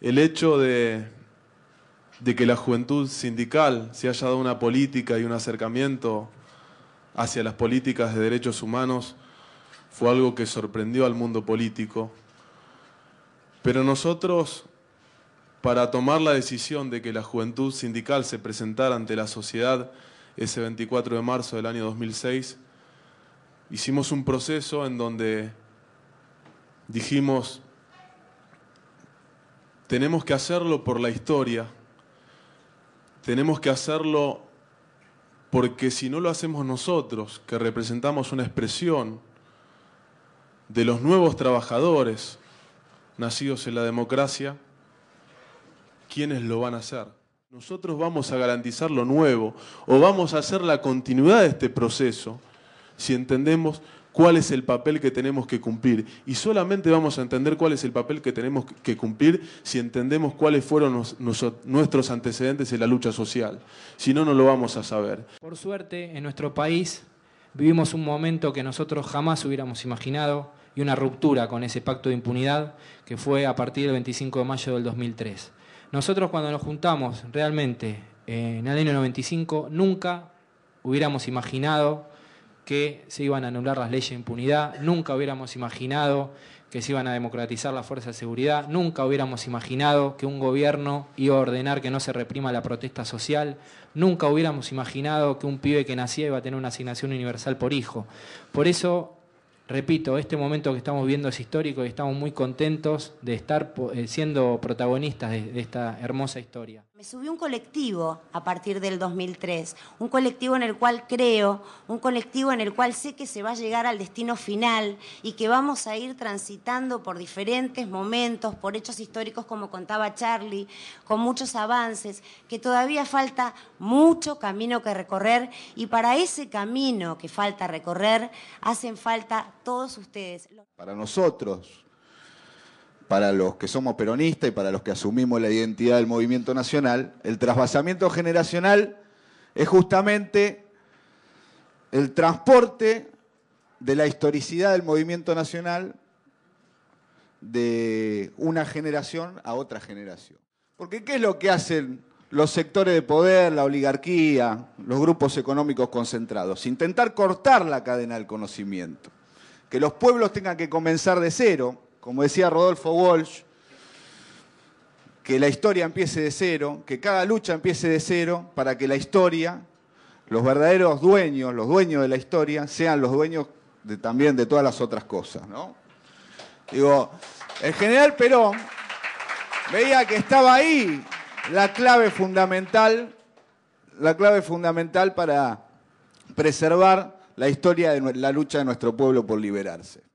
el hecho de, que la juventud sindical se haya dado una política y un acercamiento hacia las políticas de derechos humanos fue algo que sorprendió al mundo político. Pero nosotros, para tomar la decisión de que la juventud sindical se presentara ante la sociedad ese 24 de marzo del año 2006, hicimos un proceso en donde dijimos tenemos que hacerlo por la historia. Tenemos que hacerlo porque si no lo hacemos nosotros, que representamos una expresión de los nuevos trabajadores nacidos en la democracia, ¿quiénes lo van a hacer? Nosotros vamos a garantizar lo nuevo o vamos a hacer la continuidad de este proceso si entendemos cuál es el papel que tenemos que cumplir. Y solamente vamos a entender cuál es el papel que tenemos que cumplir si entendemos cuáles fueron nuestros antecedentes en la lucha social. Si no, no lo vamos a saber. Por suerte, en nuestro país vivimos un momento que nosotros jamás hubiéramos imaginado y una ruptura con ese pacto de impunidad que fue a partir del 25 de mayo del 2003. Nosotros cuando nos juntamos realmente eh, en el año 95 nunca hubiéramos imaginado que se iban a anular las leyes de impunidad, nunca hubiéramos imaginado que se iban a democratizar las fuerzas de seguridad, nunca hubiéramos imaginado que un gobierno iba a ordenar que no se reprima la protesta social, nunca hubiéramos imaginado que un pibe que nacía iba a tener una asignación universal por hijo. Por eso, repito, este momento que estamos viendo es histórico y estamos muy contentos de estar eh, siendo protagonistas de esta hermosa historia. Me subí un colectivo a partir del 2003, un colectivo en el cual creo, un colectivo en el cual sé que se va a llegar al destino final y que vamos a ir transitando por diferentes momentos, por hechos históricos como contaba Charlie, con muchos avances, que todavía falta mucho camino que recorrer y para ese camino que falta recorrer hacen falta todos ustedes. Para nosotros, para los que somos peronistas y para los que asumimos la identidad del movimiento nacional, el trasvasamiento generacional es justamente el transporte de la historicidad del movimiento nacional de una generación a otra generación. Porque ¿qué es lo que hacen los sectores de poder, la oligarquía, los grupos económicos concentrados? Intentar cortar la cadena del conocimiento, que los pueblos tengan que comenzar de cero, como decía Rodolfo Walsh, que la historia empiece de cero, que cada lucha empiece de cero, para que la historia, los verdaderos dueños, los dueños de la historia, sean los dueños también de todas las otras cosas. Digo, el general Perón veía que estaba ahí la clave fundamental, la clave fundamental para preservar la historia de la lucha de nuestro pueblo por liberarse.